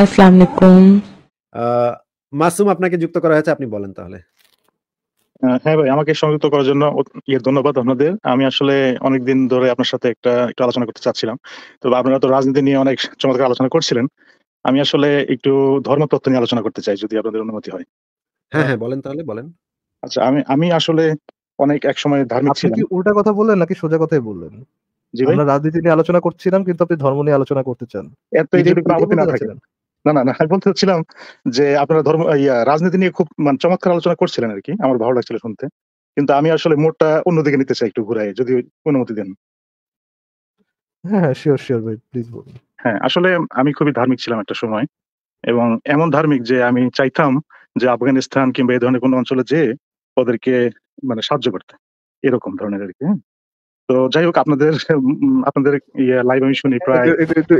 আসসালামু আলাইকুম মাসুম আপনাকে যুক্ত করা হয়েছে আপনি বলেন তাহলে হ্যাঁ ভাই আমাকে সংযুক্ত করার জন্য ইয়ে ধন্যবাদ আপনাদের আমি আসলে অনেকদিন ধরে আপনার সাথে একটা একটু আলোচনা করতে চাচ্ছিলাম তো আপনারা তো রাজনীতি নিয়ে অনেক চমৎকার আলোচনা করছিলেন আমি আসলে একটু ধর্মতত্ত্ব নিয়ে আলোচনা করতে চাই যদি আপনাদের অনুমতি হয় হ্যাঁ হ্যাঁ বলেন তাহলে বলেন আচ্ছা আমি আমি আসলে অনেক এক সময় ধার্মিক ছিলাম আপনি উল্টা কথা বললেন নাকি সোজা কথাই বললেন আমরা রাজনীতি নিয়ে আলোচনা করছিলাম কিন্তু আপনি ধর্ম নিয়ে আলোচনা করতে চান এত যদি না থাকেন না না না বলতে চাচ্ছিলাম যে আপনারা ধর্ম ইয়া রাজনীতি নিয়ে খুব মানে চমৎকার আলোচনা করছিলেন আর কি আমার ভালো লাগছিল শুনতে কিন্তু আমি আসলে মোটটা অন্যদিকে নিতে চাই একটু ঘুরাই যদি অনুমতি দেন হ্যাঁ হ্যাঁ শিওর শিওর ভাই প্লিজ বলুন হ্যাঁ আসলে আমি খুবই ধার্মিক ছিলাম একটা সময় এবং এমন ধার্মিক যে আমি চাইতাম যে আফগানিস্তান কিংবা এই ধরনের কোনো অঞ্চলে যে ওদেরকে মানে সাহায্য করতে এরকম ধরনের আর কি হ্যাঁ। তো যাই হোক আপনাদের আপনাদের লাইভ ইয়ে আমি শুনি প্রায়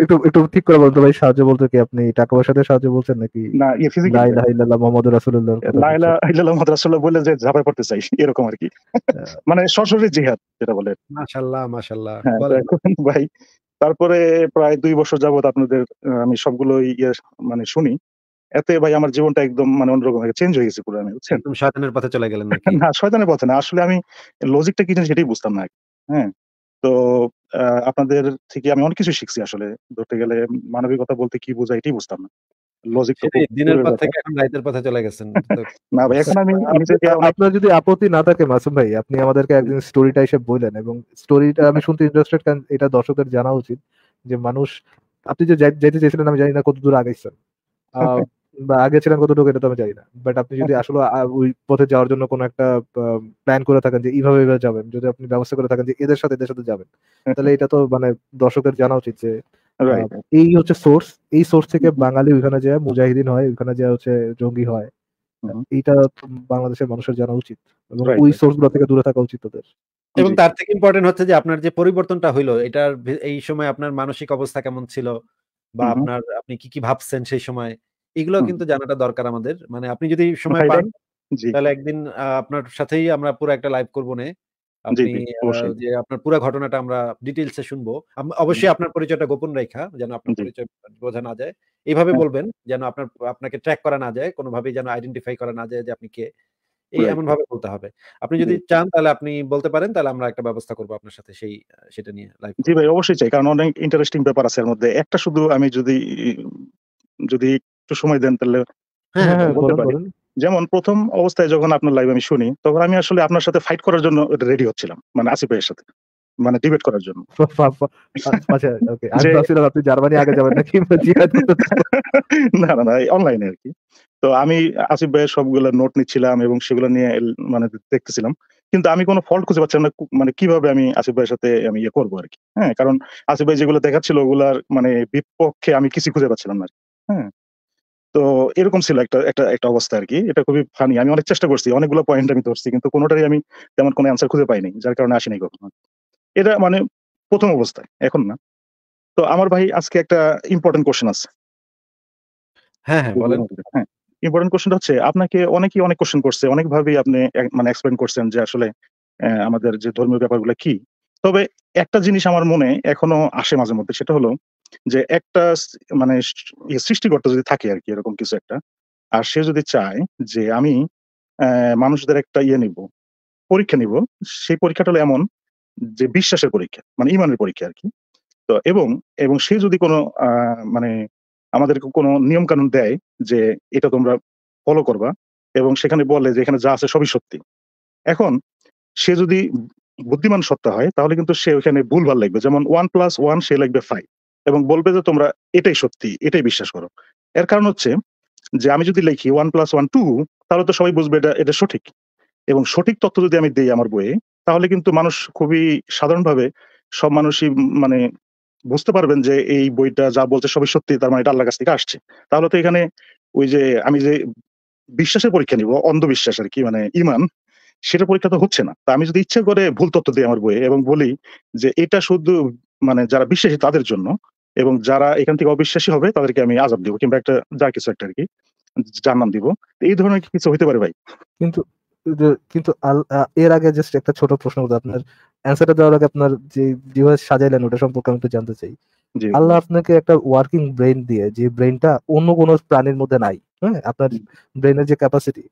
একটু একটু ঠিক করে বলতে ভাই সাহায্য বলতে কি আপনি টাকা পয়সাতে সাহায্য বলছেন নাকি না ইয়ে লা ইলাহা ইল্লাল্লাহ রাসূলুল্লাহ লা ইলাহা ইল্লাল্লাহ রাসূলুল্লাহ বলে যে পড়তে চাই এরকম আর কি হ্যাঁ। মানে সরাসরি জিহাদ যেটা বলে মাশাআল্লাহ মাশাআল্লাহ হ্যাঁ, ভাই তারপরে প্রায় দুই বছর যাবত আপনাদের আমি সবগুলো ইয়ে মানে শুনি এতে ভাই আমার জীবনটা একদম মানে অন্যরকম চেঞ্জ হয়ে গেছে পুরো আমি বুঝছেন তুমি শয়তানের পথে চলে গেলেন না শয়তানের পথে না আসলে আমি লজিকটা কি জানি সেটাই বুঝতাম না হ্যাঁ তো আপনাদের থেকে আমি অনেক কিছু শিখছি আসলে ধরতে গেলে মানবিকতা বলতে কি বোঝায় এটাই বুঝতাম না চলে গেছেন আমি যদি আপনার যদি আপত্তি না থাকে ভাই আপনি আমাদেরকে একদিন স্টোরিটা বলেন এবং স্টোরিটা আমি শুনতে ইন্টারেস্টেড এটা দর্শকদের জানা উচিত যে মানুষ আপনি যে যেতে চেয়েছিলেন আমি জানি না কতদূর আগেছেন বা আগে ছিলেন কতটুকু এটা তো আমি জানি না বাট আপনি যদি আচ্ছা। আসলে ওই পথে যাওয়ার জন্য কোনো একটা প্ল্যান করে থাকেন যে এইভাবে এইভাবে যাবেন যদি আপনি ব্যবস্থা করে থাকেন যে এদের সাথে এদের সাথে যাবেন হ্যাঁ। তাহলে এটা তো মানে দর্শকের জানা উচিত যে এই হচ্ছে সোর্স এই সোর্স থেকে বাঙালি ওইখানে যায় মুজাহিদিন হয় ওইখানে যায় হচ্ছে জঙ্গি হয় এইটা বাংলাদেশের মানুষের জানা উচিত এবং ওই সোর্স গুলো থেকে দূরে থাকা উচিত তাদের এবং তার থেকে ইম্পর্টেন্ট হচ্ছে যে আপনার যে পরিবর্তনটা হইলো এটার এই সময় আপনার মানসিক অবস্থা কেমন ছিল বা আপনার আপনি কি কি ভাবছেন সেই সময় এগুলো কিন্তু জানাটা দরকার আমাদের মানে আপনি যদি সময় পান তাহলে একদিন আপনার সাথেই আমরা পুরো একটা লাইভ করবো নে আপনি যে আপনার পুরো ঘটনাটা আমরা শুনবো অবশ্যই আপনার পরিচয়টা গোপন যেন আপনার পরিচয় বোঝা না যায় এইভাবে হ্যাঁ। বলবেন যেন আপনার আপনাকে ট্র্যাক করা না যায় যেন আইডেন্টিফাই করা না যায় যে আপনি কে এই এমন ভাবে বলতে হবে আপনি যদি চান তাহলে আপনি বলতে পারেন তাহলে আমরা একটা ব্যবস্থা করবো আপনার সাথে সেই সেটা নিয়ে লাইভ জি ভাই অবশ্যই চাই কারণ অনেক ইন্টারেস্টিং ব্যাপার আছে এর মধ্যে একটা শুধু আমি যদি যদি একটু সময় দেন তাহলে হ্যাঁ, হ্যাঁ, বলতে পারি যেমন প্রথম অবস্থায় যখন আপনার লাইভ আমি শুনি তখন আমি আসলে আপনার সাথে ফাইট করার জন্য রেডি হচ্ছিলাম মানে আসিফ ভাইয়ের সাথে মানে ডিবেট করার জন্য আচ্ছা, আচ্ছা, না না না অনলাইনে আর কি তো আমি আসিফ ভাইয়ের সবগুলো নোট নিচ্ছিলাম এবং সেগুলো নিয়ে মানে দেখতেছিলাম কিন্তু আমি কোনো ফল্ট খুঁজে পাচ্ছিলাম না মানে কিভাবে আমি আসিফ ভাইয়ের সাথে আমি ইয়ে করবো আর কি হ্যাঁ কারণ আসিফ ভাই যেগুলো দেখাচ্ছিল ওগুলার মানে বিপক্ষে আমি কিছু খুঁজে পাচ্ছিলাম না হ্যাঁ তো এরকম ছিল একটা একটা একটা অবস্থা আর কি এটা খুবই ফানি আমি অনেক চেষ্টা করছি অনেকগুলো পয়েন্ট আমি ধরছি কিন্তু কোনোটাই আমি তেমন কোনো অ্যান্সার খুঁজে পাইনি যার কারণে আসিনি কখনো এটা মানে প্রথম অবস্থায় এখন না তো আমার ভাই আজকে একটা ইম্পর্টেন্ট কোশ্চেন আছে হ্যাঁ হ্যাঁ বলেন হ্যাঁ ইম্পর্টেন্ট কোশ্চেনটা হচ্ছে আপনাকে অনেকেই অনেক কোশ্চেন করছে অনেকভাবেই আপনি মানে এক্সপ্লেন করছেন যে আসলে আমাদের যে ধর্মীয় ব্যাপারগুলো কি তবে একটা জিনিস আমার মনে এখনো আসে মাঝে মধ্যে সেটা হলো যে একটা মানে ইয়ে সৃষ্টিকর্তা যদি থাকে আর কি এরকম কিছু একটা আর সে যদি চায় যে আমি মানুষদের একটা ইয়ে নিব পরীক্ষা নিব সেই পরীক্ষাটা হলো এমন যে বিশ্বাসের পরীক্ষা মানে ইমানের পরীক্ষা আর কি তো এবং এবং সে যদি কোনো মানে আমাদের কোনো নিয়ম কানুন দেয় যে এটা তোমরা ফলো করবা এবং সেখানে বলে যে এখানে যা আছে সবই সত্যি এখন সে যদি বুদ্ধিমান সত্তা হয় তাহলে কিন্তু সে ওখানে ভুল ভাল লাগবে যেমন ওয়ান প্লাস ওয়ান সে লাগবে ফাইভ এবং বলবে যে তোমরা এটাই সত্যি এটাই বিশ্বাস করো এর কারণ হচ্ছে যে আমি যদি লিখি ওয়ান প্লাস ওয়ান টু তাহলে তো সবাই বুঝবে এটা এটা সঠিক এবং সঠিক তথ্য যদি আমি দিই আমার বইয়ে তাহলে কিন্তু মানুষ খুবই সাধারণভাবে সব মানুষই মানে বুঝতে পারবেন যে এই বইটা যা বলছে সবই সত্যি তার মানে এটা আল্লাহ কাছ থেকে আসছে তাহলে তো এখানে ওই যে আমি যে বিশ্বাসের পরীক্ষা নিব অন্ধবিশ্বাস আর কি মানে ইমান সেটা পরীক্ষা তো হচ্ছে না তা আমি যদি ইচ্ছে করে ভুল তথ্য দিই আমার বইয়ে এবং বলি যে এটা শুধু মানে যারা বিশ্বাসী তাদের জন্য এবং যারা এখান থেকে অবিশ্বাসী হবে তাদেরকে আমি আজাব দিব কিংবা একটা যা কিছু একটা আর কি যার নাম দিব এই ধরনের কিছু হইতে পারে ভাই কিন্তু কিন্তু এর আগে জাস্ট একটা ছোট প্রশ্ন করতে আপনার অ্যানসারটা দেওয়ার আগে আপনার যে ডিভাইস সাজাইলেন ওটা সম্পর্কে আমি একটু জানতে চাই আল্লাহ আপনাকে একটা ওয়ার্কিং ব্রেন দিয়ে যে ব্রেনটা অন্য কোনো প্রাণীর মধ্যে নাই হ্যাঁ আপনার ব্রেনের যে ক্যাপাসিটি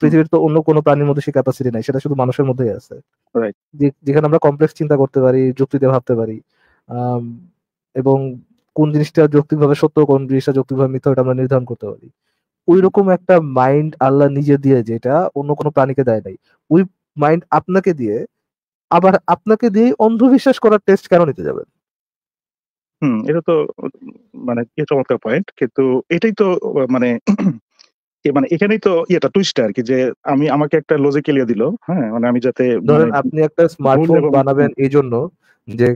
পৃথিবীর তো অন্য কোনো প্রাণীর মধ্যে সেই ক্যাপাসিটি নাই সেটা শুধু মানুষের মধ্যেই আছে যেখানে আমরা কমপ্লেক্স চিন্তা করতে পারি যুক্তিতে ভাবতে পারি এবং কোন জিনিসটা যৌক্তিকভাবে সত্য কোন জিনিসটা যৌক্তিকভাবে মিথ্যা এটা আমরা নির্ধারণ করতে পারি ওই রকম একটা মাইন্ড আল্লাহ নিজে দিয়ে যেটা অন্য কোনো প্রাণীকে দেয় নাই ওই মাইন্ড আপনাকে দিয়ে আবার আপনাকে দিয়ে অন্ধবিশ্বাস করার টেস্ট কেন নিতে যাবেন হুম এটা তো মানে চমৎকার পয়েন্ট কিন্তু এটাই তো মানে মানে এখানেই তো ইয়েটা টুইস্ট আর কি যে আমি আমাকে একটা এলিয়ে দিল হ্যাঁ মানে আমি যাতে ধরেন মানে আপনি একটা স্মার্টফোন বানাবেন এই জন্য যে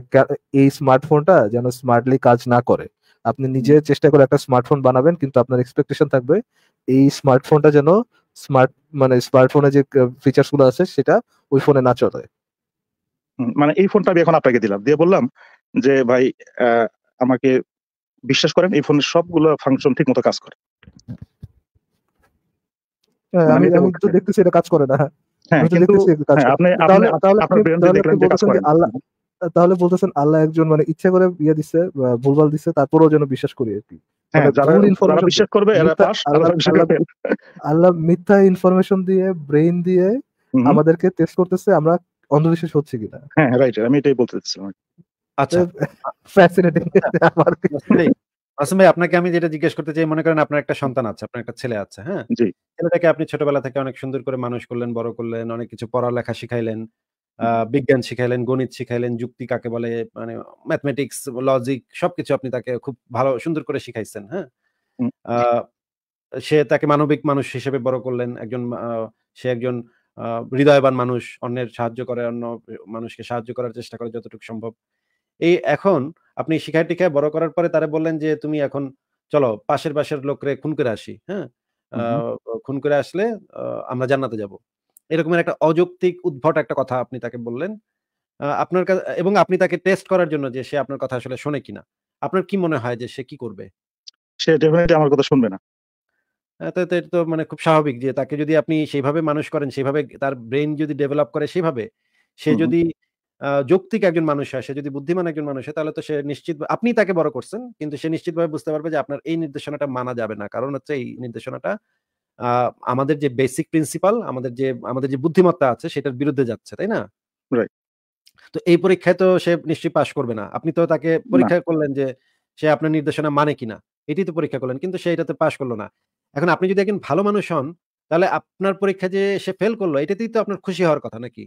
এই স্মার্টফোনটা যেন স্মার্টলি কাজ না করে আপনি নিজে চেষ্টা করে একটা স্মার্টফোন বানাবেন কিন্তু আপনার এক্সপেকটেশন থাকবে এই স্মার্টফোনটা যেন স্মার্ট মানে স্মার্টফোনে যে ফিচার্স গুলো আছে সেটা ওই ফোনে না চলে মানে এই ফোনটা আমি এখন আপনাকে দিলাম দিয়ে বললাম যে ভাই আমাকে বিশ্বাস করেন এই ফোনের সবগুলো ফাংশন ঠিক মতো কাজ করে হ্যাঁ, মানে আমি তো দেখতেছি এটা কাজ করে না হ্যাঁ কিন্তু হ্যাঁ, আপনি আপনি আপনার দেখলেন যে কাজ করে তাহলে বলতেছেন আল্লাহ একজন মানে ইচ্ছা করে ইয়ে দিচ্ছে ভুলভাল দিচ্ছে তারপরেও যেন বিশ্বাস করি আর কি হ্যাঁ, মানে আল্লাহ মিথ্যা ইনফরমেশন দিয়ে ব্রেইন দিয়ে আমাদেরকে টেস্ট করতেছে আমরা অন্ধবিশ্বাস হচ্ছে কিনা হ্যাঁ রাইট আমি এটাই বলতে আচ্ছা ফ্যাসিনেটিং আচ্ছা, আসলে ভাই আপনাকে আমি যেটা জিজ্ঞেস করতে চাই মনে করেন আপনার একটা সন্তান আছে আপনার একটা ছেলে আছে হ্যাঁ ছেলেটাকে আপনি ছোটবেলা থেকে অনেক সুন্দর করে মানুষ করলেন বড় করলেন অনেক কিছু পড়ালেখা শিখাইলেন বিজ্ঞান শিখাইলেন গণিত শিখাইলেন যুক্তি কাকে বলে মানে ম্যাথমেটিক্স লজিক সবকিছু আপনি তাকে খুব ভালো সুন্দর করে শিখাইছেন হ্যাঁ সে তাকে মানবিক মানুষ হিসেবে বড় করলেন একজন সে একজন হৃদয়বান মানুষ অন্যের সাহায্য করে অন্য মানুষকে সাহায্য করার চেষ্টা করে যতটুকু সম্ভব এই এখন আপনি শিখায় টিখায় বড় করার পরে তারা বললেন যে তুমি এখন চলো পাশের পাশের লোকরে খুন করে আসি হ্যাঁ খুন করে আসলে আমরা জান্নাতে যাব এরকমের একটা অযৌক্তিক উদ্ভট একটা কথা আপনি তাকে বললেন আপনার কাছে এবং আপনি তাকে টেস্ট করার জন্য যে সে আপনার কথা আসলে শোনে কিনা আপনার কি মনে হয় যে সে কি করবে সে ডেফিনেটলি আমার কথা শুনবে না তো মানে খুব স্বাভাবিক যে তাকে যদি আপনি সেইভাবে মানুষ করেন সেইভাবে তার ব্রেন যদি ডেভেলপ করে সেভাবে সে যদি যৌক্তিক একজন মানুষ হয় সে যদি বুদ্ধিমান একজন মানুষ হয় তাহলে তো সে নিশ্চিত আপনি তাকে বড় করছেন কিন্তু সে নিশ্চিতভাবে বুঝতে পারবে যে আপনার এই নির্দেশনাটা মানা যাবে না কারণ হচ্ছে এই নির্দেশনাটা আমাদের যে বেসিক প্রিন্সিপাল আমাদের যে আমাদের যে বুদ্ধিমত্তা আছে সেটার বিরুদ্ধে যাচ্ছে তাই না তো এই পরীক্ষায় তো সে নিশ্চয়ই পাশ করবে না আপনি তো তাকে পরীক্ষা করলেন যে সে আপনার নির্দেশনা মানে কিনা এটি তো পরীক্ষা করলেন কিন্তু সে এটাতে পাশ করলো না এখন আপনি যদি একজন ভালো মানুষ হন তাহলে আপনার পরীক্ষা যে সে ফেল করলো এটাতেই তো আপনার খুশি হওয়ার কথা নাকি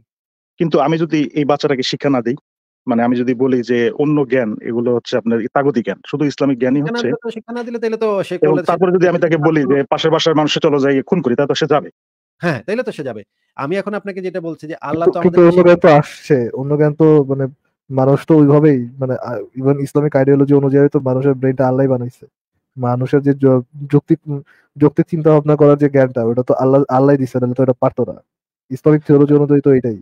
কিন্তু আমি যদি এই বাচ্চাটাকে শিক্ষা না দিই মানে আমি যদি বলি যে অন্য জ্ঞান এগুলো হচ্ছে আপনার তাগতি জ্ঞান শুধু ইসলামিক জ্ঞানই হচ্ছে তারপরে যদি আমি তাকে বলি যে পাশের বাসার মানুষে চলো যাই খুন করি তাহলে সে যাবে হ্যাঁ তাইলে তো সে যাবে আমি এখন আপনাকে যেটা বলছি যে আল্লাহ তো আমাদের অন্য জ্ঞান তো আসছে অন্য জ্ঞান তো মানে মানুষ তো ওইভাবেই মানে ইভেন ইসলামিক আইডিওলজি অনুযায়ী তো মানুষের ব্রেনটা আল্লাহ বানাইছে মানুষের যে যুক্তি যুক্তি চিন্তা ভাবনা করার যে জ্ঞানটা ওটা তো আল্লাহ আল্লাহ দিছে না তো এটা পারতো না ইসলামিক থিওলজি অনুযায়ী তো এটাই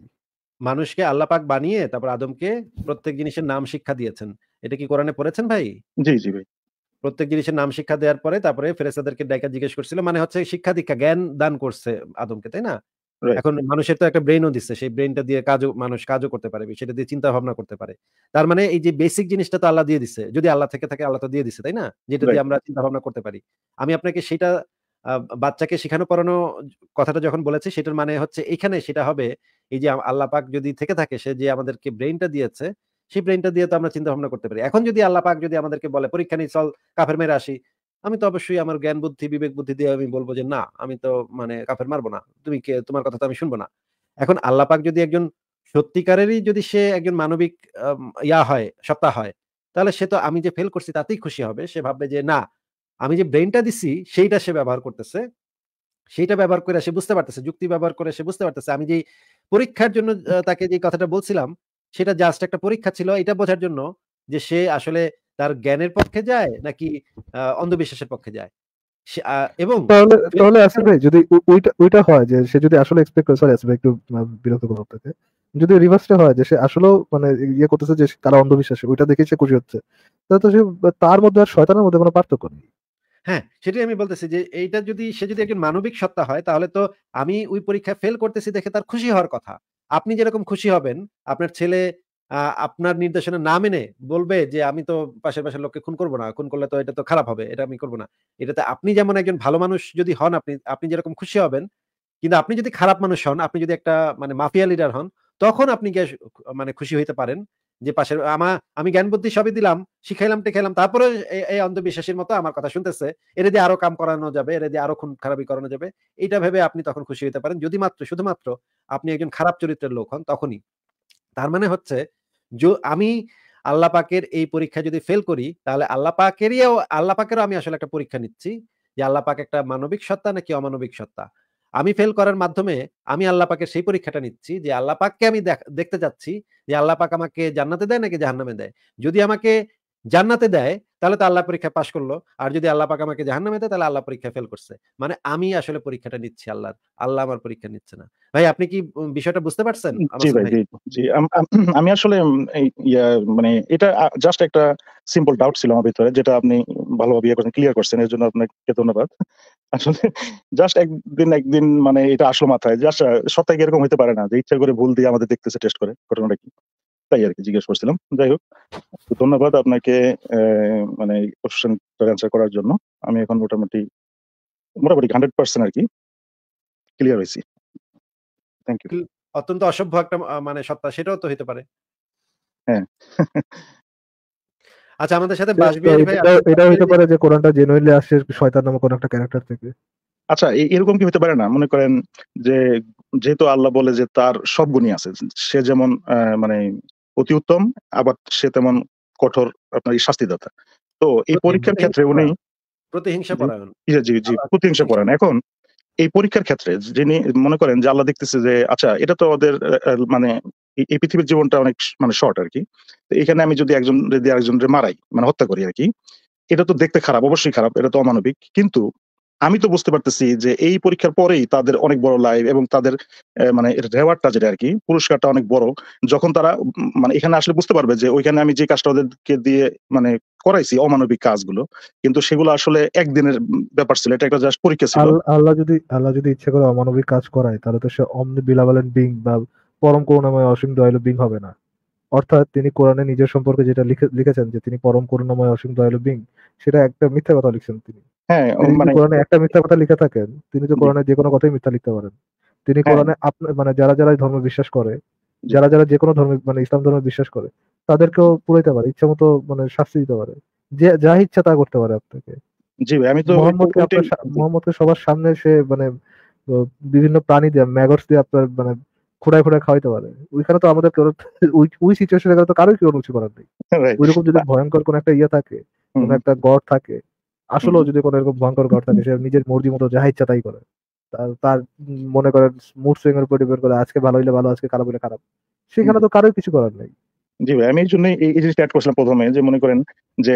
মানুষকে আল্লাপাক বানিয়ে তারপর আদমকে প্রত্যেক জিনিসের নাম শিক্ষা দিয়েছেন এটা কি কোরআনে পড়েছেন ভাই জি জি ভাই প্রত্যেক জিনিসের নাম শিক্ষা দেওয়ার পরে তারপরে ফেরেসাদেরকে ডাইকা জিজ্ঞেস করছিল মানে হচ্ছে শিক্ষা দীক্ষা জ্ঞান দান করছে আদমকে তাই না এখন মানুষের তো একটা ব্রেনও দিচ্ছে সেই ব্রেনটা দিয়ে কাজও মানুষ কাজও করতে পারে সেটা দিয়ে চিন্তা ভাবনা করতে পারে তার মানে এই যে বেসিক জিনিসটা তো আল্লাহ দিয়ে দিচ্ছে যদি আল্লাহ থেকে থাকে আল্লাহ তো দিয়ে দিচ্ছে তাই না যেটা দিয়ে আমরা চিন্তা ভাবনা করতে পারি আমি আপনাকে সেটা বাচ্চাকে শেখানো পড়ানো কথাটা যখন বলেছি সেটার মানে হচ্ছে এখানে সেটা হবে এই যে আল্লাহ পাক যদি থেকে থাকে সে যে আমাদেরকে ব্রেনটা দিয়েছে সেই ব্রেনটা দিয়ে তো আমরা চিন্তা ভাবনা করতে পারি এখন যদি আল্লাহ পাক যদি আমাদেরকে বলে পরীক্ষা নিয়ে চল কাফের মেয়ের আসি আমি তো অবশ্যই আমার জ্ঞান বুদ্ধি বিবেক বুদ্ধি দিয়ে আমি বলবো যে না আমি তো মানে কাফের মারবো না তুমি কে তোমার কথা তো আমি শুনবো না এখন আল্লাহ পাক যদি একজন সত্যিকারেরই যদি সে একজন মানবিক ইয়া হয় সত্তা হয় তাহলে সে তো আমি যে ফেল করছি তাতেই খুশি হবে সে ভাববে যে না আমি যে ব্রেনটা দিছি সেইটা সে ব্যবহার করতেছে সেইটা ব্যবহার করে সে বুঝতে পারতেছে যুক্তি ব্যবহার করে সে বুঝতে পারতেছে আমি যে পরীক্ষার জন্য তাকে যে কথাটা বলছিলাম সেটা জাস্ট একটা পরীক্ষা ছিল এটা বোঝার জন্য যে সে আসলে তার জ্ঞানের পক্ষে যায় নাকি অন্ধবিশ্বাসের পক্ষে যায় এবং তাহলে তাহলে আসিফ ভাই যদি ওইটা ওইটা হয় যে সে যদি আসলে এক্সপেক্ট করে সরি আসিফ একটু বিরক্ত করব আপনাকে যদি রিভার্সটা হয় যে সে আসলে মানে ইয়ে করতেছে যে তারা অন্ধবিশ্বাসী ওইটা দেখে সে খুশি হচ্ছে তাহলে তো সে তার মধ্যে আর শয়তানের মধ্যে কোনো পার্থক্য নেই হ্যাঁ সেটাই আমি বলতেছি যে এইটা যদি সে যদি একজন মানবিক সত্তা হয় তাহলে তো আমি ওই পরীক্ষা ফেল করতেছি দেখে তার খুশি হওয়ার কথা আপনি যেরকম খুশি হবেন আপনার ছেলে আপনার নির্দেশনা না মেনে বলবে যে আমি তো পাশের পাশের লোককে খুন করবো না খুন করলে তো এটা তো খারাপ হবে এটা আমি করবো না এটাতে আপনি যেমন একজন ভালো মানুষ যদি হন আপনি আপনি যেরকম খুশি হবেন কিন্তু আপনি যদি খারাপ মানুষ হন আপনি যদি একটা মানে মাফিয়া লিডার হন তখন আপনি মানে খুশি হইতে পারেন যে পাশের আমা আমি জ্ঞান বুদ্ধি সবই দিলাম শিখাইলাম টেখাইলাম তারপরে এই অন্ধবিশ্বাসের মতো আমার কথা শুনতেছে এর দিয়ে আরো কাম করানো যাবে এর দিয়ে আরো খুন খারাপি করানো যাবে এটা ভেবে আপনি তখন খুশি হতে পারেন যদি মাত্র শুধুমাত্র আপনি একজন খারাপ চরিত্রের লোক হন তখনই তার মানে হচ্ছে আমি আল্লাহ পাকের এই পরীক্ষা যদি ফেল করি তাহলে আল্লাহ পাকেরই আল্লাহ পাকেরও আমি আসলে একটা পরীক্ষা নিচ্ছি যে আল্লাহ পাক একটা মানবিক সত্তা নাকি অমানবিক সত্তা আমি ফেল করার মাধ্যমে আমি আল্লাহ সেই পরীক্ষাটা নিচ্ছি যে আল্লাহ পাককে আমি দেখতে যাচ্ছি যে আল্লাহ পাক আমাকে জান্নাতে দেয় নাকি জাহান্নামে দেয় যদি আমাকে জান্নাতে দেয় তাহলে তো আল্লাহ পরীক্ষা পাশ করলো আর যদি আল্লাহ পাক আমাকে জাহান্ন মেতে তাহলে আল্লাহ পরীক্ষা ফেল করছে মানে আমি আসলে পরীক্ষাটা নিচ্ছি আল্লাহ আল্লাহ আমার পরীক্ষা নিচ্ছে না ভাই আপনি কি বিষয়টা বুঝতে পারছেন আমি আসলে মানে এটা জাস্ট একটা সিম্পল ডাউট ছিল আমার ভিতরে যেটা আপনি ভালোভাবে ইয়ে করছেন ক্লিয়ার করছেন এর জন্য আপনাকে ধন্যবাদ আসলে জাস্ট একদিন একদিন মানে এটা আসলো মাথায় জাস্ট সপ্তাহে এরকম হতে পারে না যে ইচ্ছা করে ভুল দিয়ে আমাদের দেখতেছে টেস্ট করে ঘটনাটা কি তাই আর কি জিজ্ঞেস করছিলাম যাই হোক ধন্যবাদ আপনাকে মানে কোশ্চেনটা অ্যান্সার করার জন্য আমি এখন মোটামুটি মোটামুটি হান্ড্রেড পার্সেন্ট আর কি ক্লিয়ার হয়েছি থ্যাংক ইউ অত্যন্ত অসভ্য একটা মানে সত্তা সেটাও তো হতে পারে হ্যাঁ আচ্ছা আমাদের সাথে বাসবিহারী ভাই এটা হতে পারে যে কোরআনটা জেনুইনলি আসছে শয়তান নামক কোন একটা ক্যারেক্টার থেকে আচ্ছা এরকম কি হতে পারে না মনে করেন যে যেহেতু আল্লাহ বলে যে তার সব গুণই আছে সে যেমন মানে অতি উত্তম আবার সে তেমন কঠোর আপনার শাস্তিদাতা তো এই পরীক্ষার ক্ষেত্রে উনি প্রতিহিংসা জি জি প্রতিহিংসা পরায়ণ এখন এই পরীক্ষার ক্ষেত্রে যিনি মনে করেন যে আল্লাহ দেখতেছে যে আচ্ছা এটা তো ওদের মানে এই পৃথিবীর জীবনটা অনেক মানে শর্ট আর কি এখানে আমি যদি একজন যদি আরেকজনকে মারাই মানে হত্যা করি আর কি এটা তো দেখতে খারাপ অবশ্যই খারাপ এটা তো অমানবিক কিন্তু আমি তো বুঝতে পারতেছি যে এই পরীক্ষার পরেই তাদের অনেক বড় লাইভ এবং তাদের মানে রেওয়ার্ডটা যেটা আর কি পুরস্কারটা অনেক বড় যখন তারা মানে এখানে আসলে বুঝতে পারবে যে ওইখানে আমি যে কাজটা ওদেরকে দিয়ে মানে করাইছি অমানবিক কাজগুলো কিন্তু সেগুলো আসলে একদিনের ব্যাপার ছিল এটা একটা জাস্ট পরীক্ষা ছিল আল্লাহ যদি আল্লাহ যদি ইচ্ছা করে অমানবিক কাজ করায় তাহলে তো সে অমনি বিলাবালেন বিং বা পরম করুণাময় অসীম দয়ালু বিং হবে না অর্থাৎ তিনি কোরআনে নিজের সম্পর্কে যেটা লিখেছেন যে তিনি পরম করুণাময় অসীম দয়ালু বিং সেটা একটা মিথ্যা কথা লিখছেন তিনি হ্যাঁ মানে কোরআনে একটা মিথ্যা কথা লিখে থাকেন তিনি তো কোরআনে যে কোনো কথাই মিথ্যা লিখতে পারেন তিনি হ্যাঁ। কোরআনে আপনার মানে যারা যারা ধর্ম বিশ্বাস করে যারা যারা যে কোনো ধর্ম মানে ইসলাম ধর্মে বিশ্বাস করে তাদেরকেও পুরাইতে পারে ইচ্ছা মতো মানে শাস্তি দিতে পারে যে যা ইচ্ছা তা করতে পারে আপনাকে জি আমি তো মোহাম্মদকে সবার সামনে সে মানে বিভিন্ন প্রাণী দিয়ে ম্যাগটস দিয়ে আপনার মানে খোঁড়ায় খোঁড়ায় খাওয়াইতে পারে ওইখানে তো আমাদের কেউ ওই সিচুয়েশনে তো কারোই কেউ রুচি করার নেই ওইরকম যদি ভয়ঙ্কর কোন একটা ইয়ে থাকে কোন একটা গড় থাকে আসলেও যদি কোনো এরকম ভয়ঙ্কর ঘর থাকে সে নিজের মর্জি মতো যা ইচ্ছা তাই করে তার মনে করেন মুড সুইং এর উপর ডিপেন্ড করে আজকে ভালো হইলে ভালো আজকে খারাপ হইলে খারাপ সেখানে তো কারোর কিছু করার নেই জি ভাই আমি এই জন্য এই জিনিসটা অ্যাড করছিলাম প্রথমে যে মনে করেন যে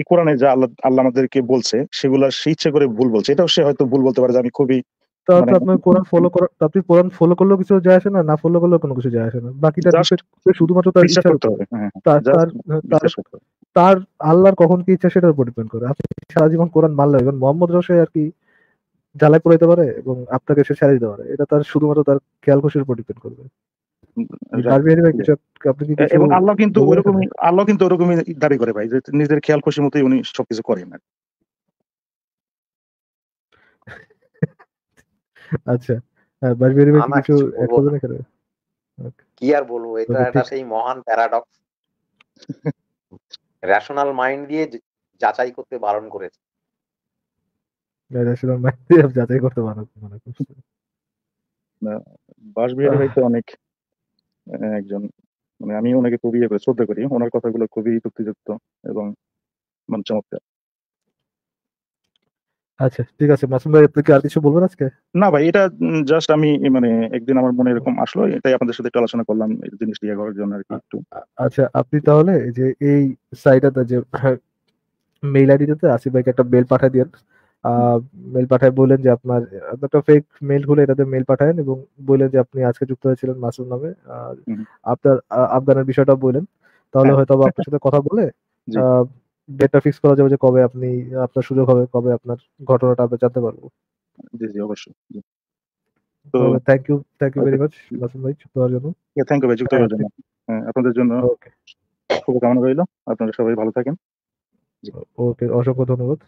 এই কোরআনে যা আল্লাহ আল্লাহ আমাদেরকে বলছে সেগুলা সে ইচ্ছে করে ভুল বলছে এটাও সে হয়তো ভুল বলতে পারে যে আমি খুবই মানে আপনি কোরআন ফলো আপনি কোরআন ফলো কিছু না ফলো করলেও কোনো কিছু যায় না শুধুমাত্র তার তার আল্লাহর কখন কি ইচ্ছা সেটার উপর ডিপেন্ড করে আপনি সারা জীবন কোরআন মারলে এবং মোহাম্মদ রসে আর কি জ্বালায় পড়াইতে পারে এবং আপনাকে সে ছেড়ে দিতে পারে এটা তার শুধুমাত্র তার খেয়াল খুশির উপর ডিপেন্ড করবে আল্লাহ কিন্তু আল্লাহ কিন্তু ওরকমই করে ভাই যে নিজের খেয়াল মতোই উনি সবকিছু আচ্ছা কি আর বলবো এটা সেই মহান প্যারাডক্স রেশনাল হ্যাঁ, মাইন্ড দিয়ে যাচাই করতে বারণ করেছে রেশনাল মাইন্ড দিয়ে যাচাই করতে বারণ করেছে না বাসবিহার হইতে অনেক একজন মানে আমি ওনাকে খুবই শ্রদ্ধা করি ওনার কথাগুলো খুবই যুক্তিযুক্ত এবং মানে চমৎকার আচ্ছা ঠিক আছে মাসুম ভাই আপনি কি আর কিছু বলবেন আজকে না ভাই এটা জাস্ট আমি মানে একদিন আমার মনে এরকম আসলো এটাই আপনাদের সাথে একটু আলোচনা করলাম এই জিনিসটি করার জন্য আর কি একটু আচ্ছা আপনি তাহলে যে এই সাইটাতে যে মেইল আইডিটাতে আসি ভাইকে একটা মেল পাঠিয়ে দেন মেল পাঠায় বলেন যে আপনার একটা ফেক মেল হলে এটাতে মেল পাঠায়েন এবং বললেন যে আপনি আজকে যুক্ত হয়েছিলেন মাসুম নামে আপনার আফগানের বিষয়টা বলেন তাহলে হ্যাঁ। হয়তো আপনার সাথে কথা বলে ডেটটা ফিক্স করা যাবে যে কবে আপনি আপনার সুযোগ হবে কবে আপনার ঘটনাটা আমরা জানতে পারবো জি জি অবশ্যই তো thank you thank you very much Nasim ভাই যুক্ত হওয়ার জন্য থ্যাংক ইউ ভাই যুক্ত হওয়ার জন্য হ্যাঁ, আপনাদের জন্য শুভকামনা রইল আপনারা সবাই ভালো থাকেন ওকে অসংখ্য ধন্যবাদ